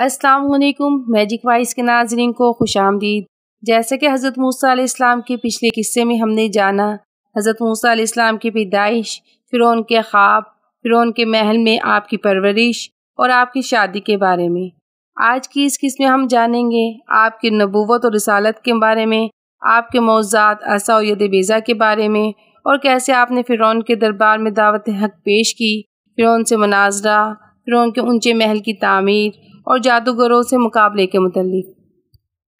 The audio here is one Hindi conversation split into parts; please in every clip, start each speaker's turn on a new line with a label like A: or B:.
A: असलकुम मैजिक वाइस के नाजरन को खुश आमदीद जैसे कि हज़रत मूसा इस्लाम के पिछले किस्से में हमने जाना हज़रत मूसा इस्लाम की पैदाइश फिर उनके ख्वाब फिर उनके महल में आपकी परवरिश और आपकी शादी के बारे में आज की इस किस्म में हम जानेंगे आपकी नबूवत और रसालत के बारे में आपके मौजात और बेज़ा के बारे में और कैसे आपने फिर के दरबार में दावत हक पेश की फिर उनसे मुनाजरा फिर उनके ऊंचे महल की तामीर और जादूगरों से मुकाबले के मतलब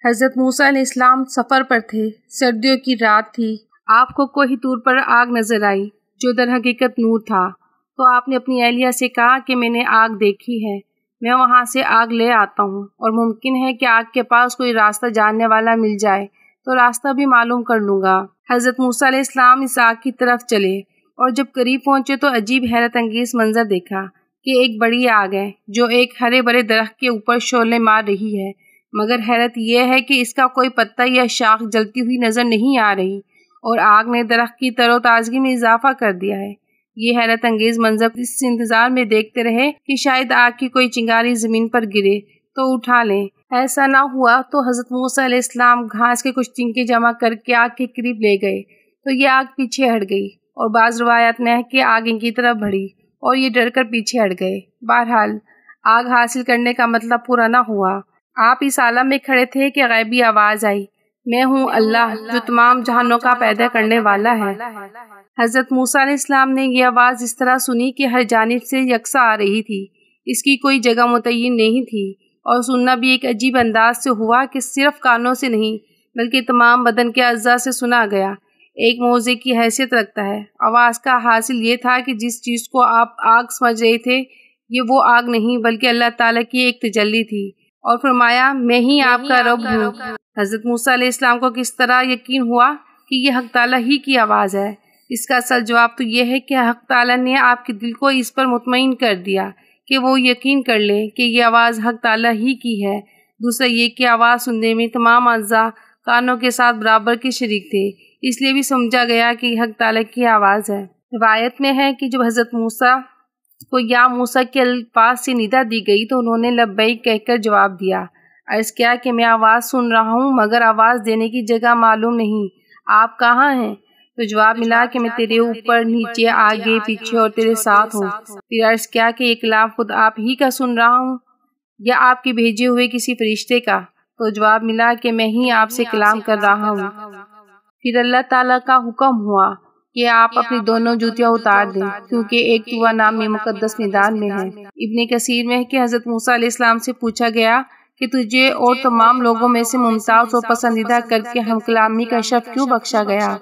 A: हज़रत मूसा इस्लाम सफ़र पर थे सर्दियों की रात थी आपको कोई दूर पर आग नज़र आई जो दर हकीकत नूर था तो आपने अपनी अहलिया से कहा कि मैंने आग देखी है मैं वहाँ से आग ले आता हूँ और मुमकिन है कि आग के पास कोई रास्ता जानने वाला मिल जाए तो रास्ता भी मालूम कर लूँगा हज़रत मूसा इस्लाम इस आग की तरफ चले और जब करीब पहुँचे तो अजीब हैरत अंगेज मंजर देखा कि एक बड़ी आग है जो एक हरे भरे दरख्त के ऊपर शोले मार रही है मगर हैरत यह है कि इसका कोई पत्ता या शाख जलती हुई नज़र नहीं आ रही और आग ने दरख्त की तरोताजगी में इजाफा कर दिया है ये हैरत अंगेज मंजर इस इंतजार में देखते रहे कि शायद आग की कोई चिंगारी जमीन पर गिरे तो उठा लें ऐसा ना हुआ तो हजरत मूसा इस्लाम घास के कुछ चिंके जमा करके आग के करीब ले गए तो ये आग पीछे हट गई और बाज़ रवायात में कि आग इनकी तरफ बढ़ी और ये डर कर पीछे हट गए बहरहाल आग हासिल करने का मतलब पूरा ना हुआ आप इस आलम में खड़े थे कि गैबी आवाज़ आई मैं हूँ अल्लाह जो तमाम जहानों का पैदा करने वाला है हज़रत मूसा इस्लाम ने यह आवाज़ इस तरह सुनी कि हर जानब से यकसा आ रही थी इसकी कोई जगह मुतयन नहीं थी और सुनना भी एक अजीब अंदाज से हुआ कि सिर्फ कानों से नहीं बल्कि तमाम बदन के अज्जा से सुना गया एक मोजे की हैसियत रखता है आवाज़ का हासिल ये था कि जिस चीज़ को आप आग समझ रहे थे ये वो आग नहीं बल्कि अल्लाह ताला की एक तजली थी और फरमाया मैं ही आपका रब हूँ हज़रत मूसा इस्लाम को किस तरह यकीन हुआ कि ये हक ताला ही की आवाज़ है इसका असल जवाब तो यह है कि हक ताला ने आपके दिल को इस पर मुतमिन कर दिया कि वो यकीन कर लें कि यह आवाज़ हक ताला ही की है दूसरा ये कि आवाज़ सुनने में तमाम अज्जा कानों के साथ बराबर के शरीक थे इसलिए भी समझा गया कि हक ताला की आवाज़ है रवायत में है कि जब हज़रत मूसा को या मूसा के अल्फाज से निदा दी गई तो उन्होंने लब्बई कहकर जवाब दिया अर्ज़ किया कि मैं आवाज़ सुन रहा हूँ मगर आवाज़ देने की जगह मालूम नहीं आप कहाँ हैं तो जवाब मिला कि मैं तेरे ऊपर नीचे आगे पीछे और तेरे साथ हूँ फिर अर्ज़ किया कि ये कलाम खुद आप ही का सुन रहा हूँ या आपके भेजे हुए किसी फरिश्ते का तो जवाब मिला कि मैं ही आपसे कलाम कर रहा हूँ फिर अल्लाह ताला का हुक्म हुआ कि आप अपनी दोनों जूतियाँ उतार दें क्योंकि एक नाम नामी मुकद्दस मैदान में है इब्ने कसीर में कि हज़रत मूसा इस्लाम से पूछा गया कि तुझे और तमाम लोगों में से मुमताज़ और पसंदीदा करके हम कलामी का शब्द क्यों बख्शा गया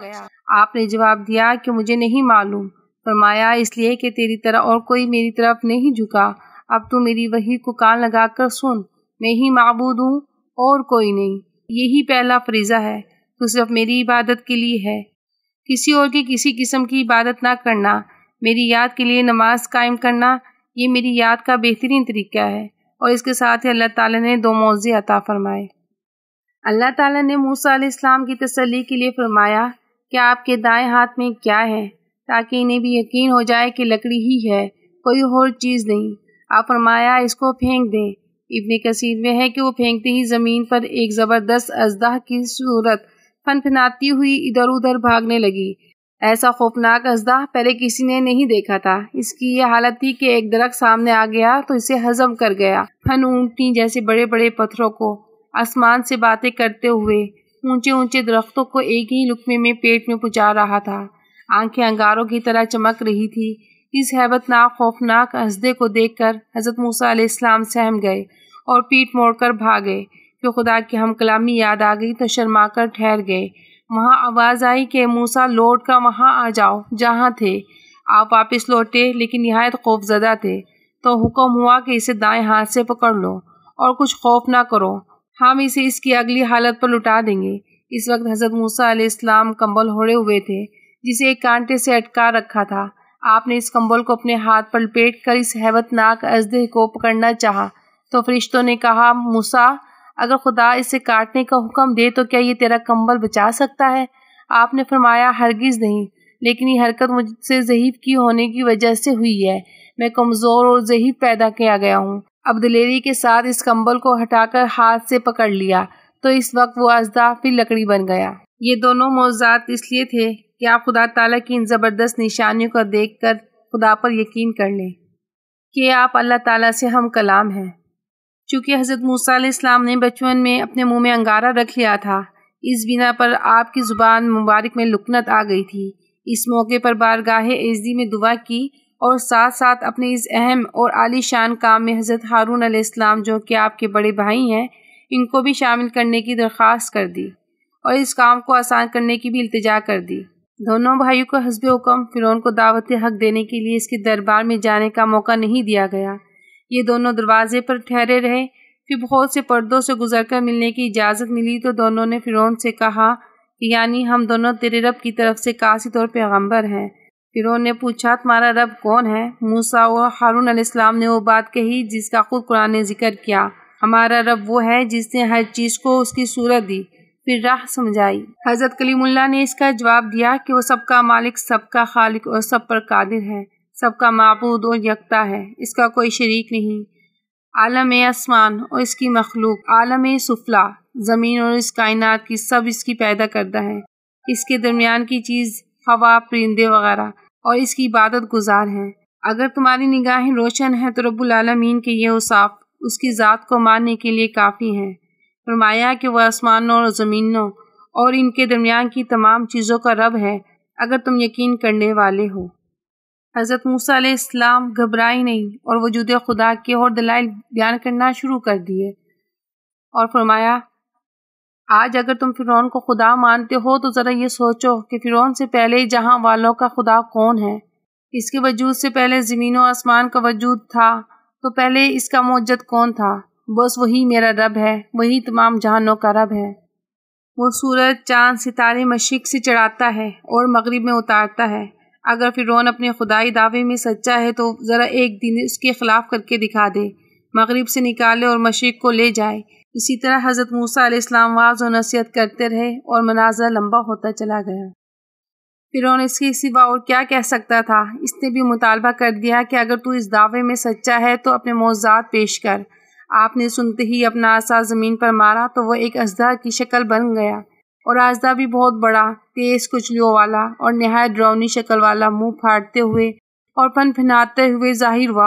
A: आपने जवाब दिया कि मुझे नहीं मालूम फरमाया इसलिए कि तेरी तरह और कोई मेरी तरफ नहीं झुका अब तू मेरी वही को कान लगा कर सुन मैं ही मबूद हूँ और कोई नहीं यही पहला फरीज़ा है तो सिर्फ मेरी इबादत के लिए है किसी और की किसी किस्म की इबादत ना करना मेरी याद के लिए नमाज कायम करना ये मेरी याद का बेहतरीन तरीका है और इसके साथ ही अल्लाह ताला ने दो मौज़े अता फरमाए अल्लाह ताला ने मूसा इस्लाम की तसली के लिए फरमाया कि आपके दाएं हाथ में क्या है ताकि इन्हें भी यकीन हो जाए कि लकड़ी ही है कोई और चीज़ नहीं आप फरमाया इसको फेंक दें इबन कसीर में है कि वो फेंकते ही ज़मीन पर एक ज़बरदस्त अजदाह की सूरत फनफनाती हुई इधर उधर भागने लगी ऐसा खौफनाक अजदा पहले किसी ने नहीं देखा था इसकी यह हालत थी कि एक दरख्त सामने आ गया तो इसे हजम कर गया फन ऊँटनी जैसे बड़े बड़े पत्थरों को आसमान से बातें करते हुए ऊंचे ऊंचे दरख्तों को एक ही लुकमे में पेट में पुचा रहा था आंखें अंगारों की तरह चमक रही थी इस हैबतनाक खौफनाक अजदे को देखकर हजरत मूसा इस्लाम सहम गए और पीठ मोड़कर भागे कि खुदा की हम कलामी याद आ गई तो शर्मा कर ठहर गए वहाँ आवाज़ आई कि मूसा लौट कर वहाँ आ जाओ जहाँ थे आप वापस लौटे लेकिन नहायत खौफजदा थे तो हुक्म हुआ कि इसे दाएं हाथ से पकड़ लो और कुछ खौफ ना करो हम इसे इसकी अगली हालत पर लुटा देंगे इस वक्त हज़रत मूसा आलाम कंबल होड़े हुए थे जिसे एक कांटे से अटका रखा था आपने इस कंबल को अपने हाथ पर लपेट कर इस हैबतनाक अजदे को पकड़ना चाहा तो फरिश्तों ने कहा मूसा अगर खुदा इसे काटने का हुक्म दे तो क्या ये तेरा कंबल बचा सकता है आपने फरमाया हरगिज नहीं लेकिन ये हरकत मुझसे जहीब की होने की वजह से हुई है मैं कमज़ोर और जहीब पैदा किया गया हूँ अब दलेरी के साथ इस कंबल को हटाकर हाथ से पकड़ लिया तो इस वक्त वो अजदा फिर लकड़ी बन गया ये दोनों मौजात इसलिए थे कि आप खुदा तला की इन ज़बरदस्त निशानियों को देख कर खुदा पर यकीन कर लें कि आप अल्लाह ताला से हम कलाम हैं चूँकि हज़रत मूसा इस्लाम ने बचपन में अपने मुंह में अंगारा रख लिया था इस बिना पर आपकी ज़ुबान मुबारक में लुकनत आ गई थी इस मौके पर बारगाह एजदी में दुआ की और साथ साथ अपने इस अहम और आलीशान काम में हज़रत हारून इस्लाम जो कि आपके बड़े भाई हैं इनको भी शामिल करने की दरख्वास्त कर दी और इस काम को आसान करने की भी इल्तजा कर दी दोनों भाइयों को हसब हुक्म फिर को दावत हक देने के लिए इसके दरबार में जाने का मौका नहीं दिया गया ये दोनों दरवाजे पर ठहरे रहे फिर बहुत से पर्दों से गुजरकर मिलने की इजाज़त मिली तो दोनों ने फ़िरौन से कहा कि यानी हम दोनों तेरे रब की तरफ से काशी तौर पैगम्बर हैं फ़िरौन ने पूछा तुम्हारा रब कौन है मूसा और हारून अलैहिस्सलाम ने वो बात कही जिसका खुद कुरान ने जिक्र किया हमारा रब वो है जिसने हर चीज़ को उसकी सूरत दी फिर राह समझाई हज़रत कलीमुल्ला ने इसका जवाब दिया कि वह सबका मालिक सबका खालिक और सब पर कादिर है सबका मबूद और यकता है इसका कोई शरीक नहीं आलम आसमान और इसकी मखलूक आलम सफला ज़मीन और इस कायनात की सब इसकी पैदा करदा है इसके दरमियान की चीज़ हवा परिंदे वगैरह और इसकी इबादत गुजार हैं अगर तुम्हारी निगाहें रोशन हैं तो रबालमीन के ये उसाफ उसकी ज़ात को मानने के लिए काफ़ी हैं फरमाया कि वह आसमानों और ज़मीनों और इनके दरमियान की तमाम चीज़ों का रब है अगर तुम यकीन करने वाले हो हज़रत मूसा इस्लाम घबराई नहीं और वजूद खुदा के और दलाइल बयान करना शुरू कर दिए और फरमाया आज अगर तुम फिर को खुदा मानते हो तो ज़रा ये सोचो कि फ़िरौन से पहले जहाँ वालों का खुदा कौन है इसके वजूद से पहले ज़मीन व आसमान का वजूद था तो पहले इसका मोजद कौन था बस वही मेरा रब है वही तमाम जहानों का रब है वो सूरज चांद सितारे मशीक से चढ़ाता है और मगरिब में उतारता है अगर फ़िरौन अपने खुदाई दावे में सच्चा है तो ज़रा एक दिन इसके ख़िलाफ़ करके दिखा दे मगरब से निकाले और मशीक को ले जाए इसी तरह हज़रत मूसा इस्लाम वाज और नसीहत करते रहे और मनाजा लंबा होता चला गया फिरौन इसके सिवा और क्या कह सकता था इसने भी मुतालबा कर दिया कि अगर तू इस दावे में सच्चा है तो अपने मौजाद पेश कर आपने सुनते ही अपना आसा ज़मीन पर मारा तो वह एक अजदार की शक्ल बन गया और आजदा भी बहुत बड़ा तेज कुचलियों वाला और नहाय डरावनी शक्ल वाला मुंह फाड़ते हुए और फन फनाते हुए जाहिर हुआ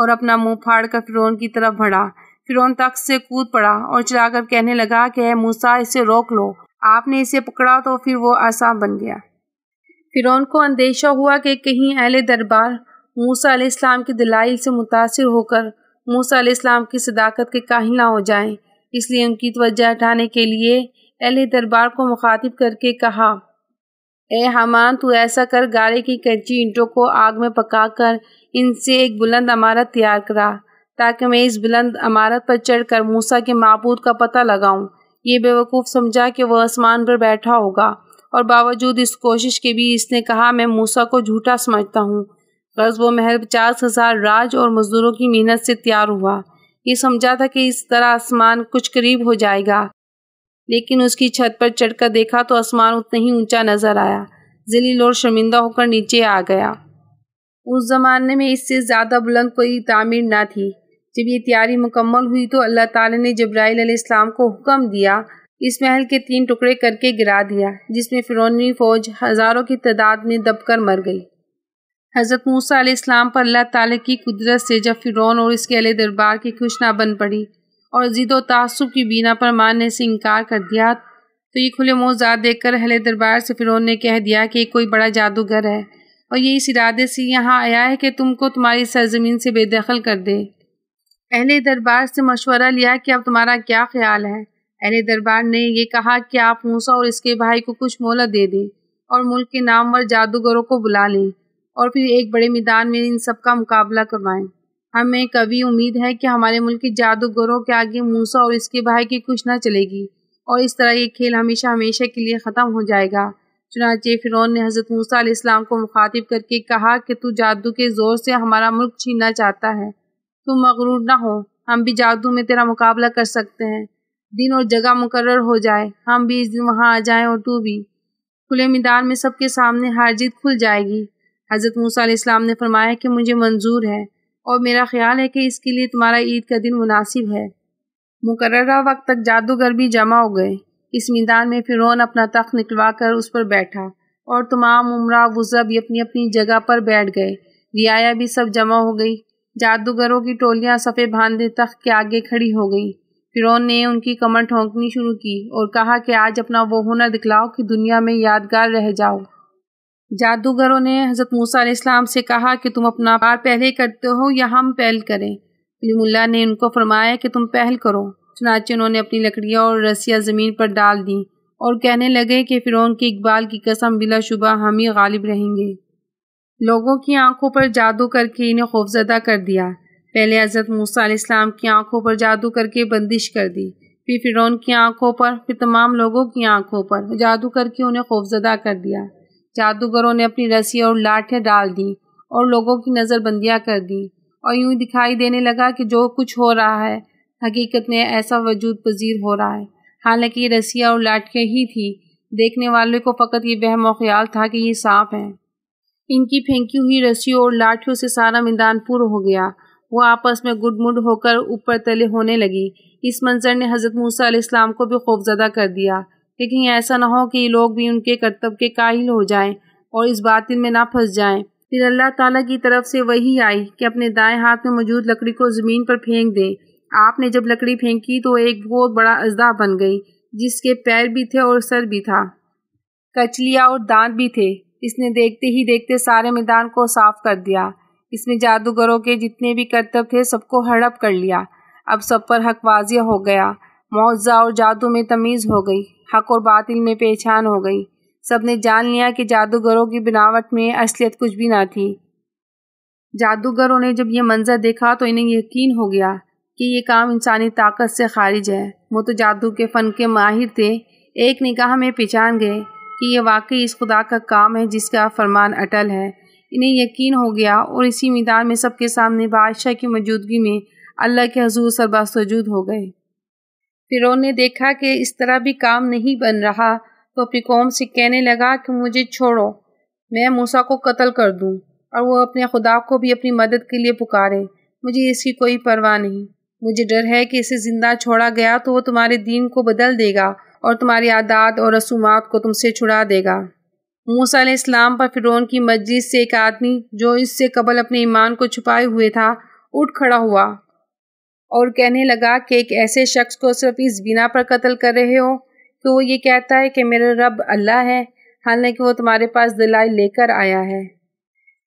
A: और अपना मुंह फाड़ कर फिरौन की तरफ बढ़ा फिरौन तक से कूद पड़ा और चिल्लाकर कहने लगा कि है मूसा इसे रोक लो आपने इसे पकड़ा तो फिर वो आसान बन गया फिरौन को अंदेशा हुआ कि कहीं अहल दरबार मूसा अलैहिस्सलाम की दलाइल से मुतासिर होकर मूसा अलैहिस्सलाम की सदाकत के काहिल ना हो जाएं इसलिए उनकी तवज्जा हटाने के लिए अहल दरबार को मुखातिब करके कहा ए हमान तू ऐसा कर गारे की कच्ची ईंटों को आग में पका कर इनसे एक बुलंद अमारत तैयार करा ताकि मैं इस बुलंद अमारत पर चढ़ कर मूसा के मबूद का पता लगाऊँ ये बेवकूफ़ समझा कि वह आसमान पर बैठा होगा और बावजूद इस कोशिश के भी इसने कहा मैं मूसा को झूठा समझता हूँ गर्ज वो महल पचास हज़ार राज और मज़दूरों की मेहनत से तैयार हुआ ये समझा था कि इस तरह आसमान कुछ करीब हो जाएगा लेकिन उसकी छत पर चढ़कर देखा तो आसमान उतना ही ऊंचा नजर आया जलील और शर्मिंदा होकर नीचे आ गया उस ज़माने में इससे ज़्यादा बुलंद कोई तामीर ना थी जब ये तैयारी मुकम्मल हुई तो अल्लाह ताला ने जब्राइल इस्लाम को हुक्म दिया इस महल के तीन टुकड़े करके गिरा दिया जिसमें फिरौनी फौज हज़ारों की तादाद में दबकर मर गई हज़रत मूसा इस्लाम पर अल्लाह ताला की कुदरत से जब फ़िरौन और इसके अले दरबार की खुश ना बन पड़ी और ज़िद व की बिना पर मानने से इनकार कर दिया तो ये खुले मुँह देख कर अहले दरबार से फिर ने कह दिया कि कोई बड़ा जादूगर है और ये इस इरादे से यहाँ आया है कि तुमको तुम्हारी सरजमीन से बेदखल कर दे अहल दरबार से मशवरा लिया कि अब तुम्हारा क्या ख्याल है अहल दरबार ने यह कहा कि आप मूसा और इसके भाई को कुछ मोल दे दें और मुल्क के नामवर जादूगरों को बुला लें और फिर एक बड़े मैदान में इन सब का मुकाबला करवाएं हमें कभी उम्मीद है कि हमारे मुल्क के जादूगरों के आगे मूसा और इसके भाई की कुछ ना चलेगी और इस तरह ये खेल हमेशा हमेशा के लिए ख़त्म हो जाएगा चुनाचे फ़िरौन ने हज़रत मूसा इस्लाम को मुखातिब करके कहा कि तू जादू के ज़ोर से हमारा मुल्क छीनना चाहता है तू मगरूर ना हो हम भी जादू में तेरा मुकाबला कर सकते हैं दिन और जगह मुकर हो जाए हम भी इस दिन वहाँ आ जाएँ और तू भी खुले मैदान में सबके सामने हार जीत खुल जाएगी हज़रत मूसा इस्लाम ने फरमाया कि मुझे मंजूर है और मेरा ख्याल है कि इसके लिए तुम्हारा ईद का दिन मुनासिब है मुकर्रा वक्त तक जादूगर भी जमा हो गए इस मैदान में फ़िरौन अपना तख्त निकलवा कर उस पर बैठा और तमाम उम्रा वज़ा भी अपनी अपनी जगह पर बैठ गए रियाया भी सब जमा हो गई जादूगरों की टोलियां सफ़े भांधे तख्त के आगे खड़ी हो गई फिरौन ने उनकी कमर ठोंकनी शुरू की और कहा कि आज अपना वो हुनर दिखलाओ कि दुनिया में यादगार रह जाओ जादूगरों ने हज़रत मूसा इस्लाम से कहा कि तुम अपना पार पहले करते हो या हम पहल करें अलीमुल्ला ने उनको फरमाया कि तुम पहल करो चुनाचे उन्होंने अपनी लकड़ियाँ और रस्सियाँ ज़मीन पर डाल दी और कहने लगे कि फ़िरौन के इकबाल की कसम शुबा हम ही गालिब रहेंगे लोगों की आंखों पर जादू करके इन्हें खौफजदा कर दिया पहले हज़रत मूसा इस्लाम की आंखों पर जादू करके बंदिश कर दी फिर फ़िरौन की आंखों पर फिर तमाम लोगों की आंखों पर जादू करके उन्हें खौफजदा कर दिया जादूगरों ने अपनी रस्सी और लाठें डाल दी और लोगों की नज़रबंदियाँ कर दी और यूं दिखाई देने लगा कि जो कुछ हो रहा है हकीकत में ऐसा वजूद पजीर हो रहा है हालांकि ये रस्सियाँ और लाठियाँ ही थी देखने वाले को फ़कत ये वहम ख्याल था कि ये सांप हैं इनकी फेंकी हुई रस्सियों और लाठियों से सारा मैदान पुर हो गया वो आपस में गुडमुड होकर ऊपर तले होने लगी इस मंजर ने हज़रत मूसा इस्लाम को भी खौफजदा कर दिया लेकिन ऐसा ना हो कि लोग भी उनके कर्तव्य के काहिल हो जाएं और इस बातिल में ना फंस जाएं फिर अल्लाह ताला की तरफ से वही आई कि अपने दाएं हाथ में मौजूद लकड़ी को ज़मीन पर फेंक दें आपने जब लकड़ी फेंकी तो एक बहुत बड़ा अजदा बन गई जिसके पैर भी थे और सर भी था कचलिया और दांत भी थे इसने देखते ही देखते सारे मैदान को साफ कर दिया इसमें जादूगरों के जितने भी कर्तव्य थे सबको हड़प कर लिया अब सब पर हकवाजिया हो गया मुआवजा और जादू में तमीज़ हो गई हक और बातिल में पहचान हो गई सबने जान लिया कि जादूगरों की बनावट में असलियत कुछ भी ना थी जादूगरों ने जब यह मंजर देखा तो इन्हें यकीन हो गया कि ये काम इंसानी ताकत से खारिज है वो तो जादू के फ़न के माहिर थे एक निगाह में पहचान गए कि यह वाकई इस खुदा का काम है जिसका फरमान अटल है इन्हें यकीन हो गया और इसी मैदान में सबके सामने बादशाह की मौजूदगी में अल्लाह के हजूर सजूद हो गए फिर ने देखा कि इस तरह भी काम नहीं बन रहा तो अपनी कौम से कहने लगा कि मुझे छोड़ो मैं मूसा को कत्ल कर दूं और वो अपने खुदा को भी अपनी मदद के लिए पुकारे मुझे इसकी कोई परवाह नहीं मुझे डर है कि इसे ज़िंदा छोड़ा गया तो वो तुम्हारे दीन को बदल देगा और तुम्हारी आदात और रसूमात को तुमसे छुड़ा देगा मूसा इस्लाम पर फिरौन की मस्जिद से एक आदमी जो इससे कबल अपने ईमान को छुपाए हुए था उठ खड़ा हुआ और कहने लगा कि एक ऐसे शख्स को सिर्फ इस बिना पर कत्ल कर रहे हो कि वो ये कहता है कि मेरा रब अल्लाह है हालांकि वो तुम्हारे पास दिलाई लेकर आया है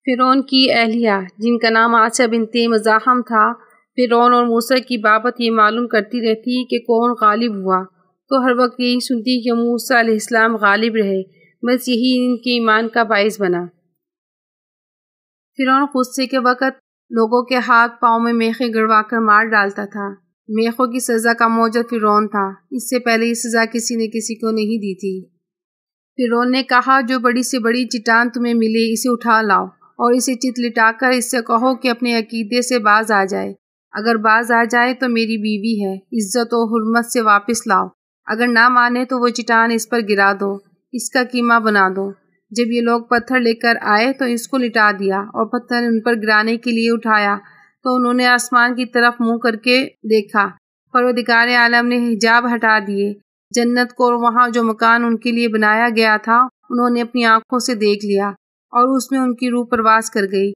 A: फ़िरौन की अहलिया जिनका नाम आशा बिनती मज़ाहम था फ़िरौन और मूसा की बाबत ये मालूम करती रहती कि कौन गालिब हुआ तो हर वक्त यही सुनती कि मूसा इस्लाम गालिब रहे बस यही इनके ईमान का बायस बना फिर ग़ुस्से के वक़्त लोगों के हाथ पाँव में मेखे गड़वा कर मार डालता था मेखों की सज़ा का मौजद फिरौन था इससे पहले ये सज़ा किसी ने किसी को नहीं दी थी फिरौन ने कहा जो बड़ी से बड़ी चिटान तुम्हें मिले इसे उठा लाओ और इसे चित लिटा कर इससे कहो कि अपने अकीदे से बाज आ जाए अगर बाज आ जाए तो मेरी बीवी है इज्जत और हरमत से वापस लाओ अगर ना माने तो वो चिटान इस पर गिरा दो इसका कीमा बना दो जब ये लोग पत्थर लेकर आए तो इसको लिटा दिया और पत्थर उन पर गिराने के लिए उठाया तो उन्होंने आसमान की तरफ मुंह करके देखा दिकार आलम ने हिजाब हटा दिए जन्नत को और वहाँ जो मकान उनके लिए बनाया गया था उन्होंने अपनी आंखों से देख लिया और उसमें उनकी रूह प्रवास कर गई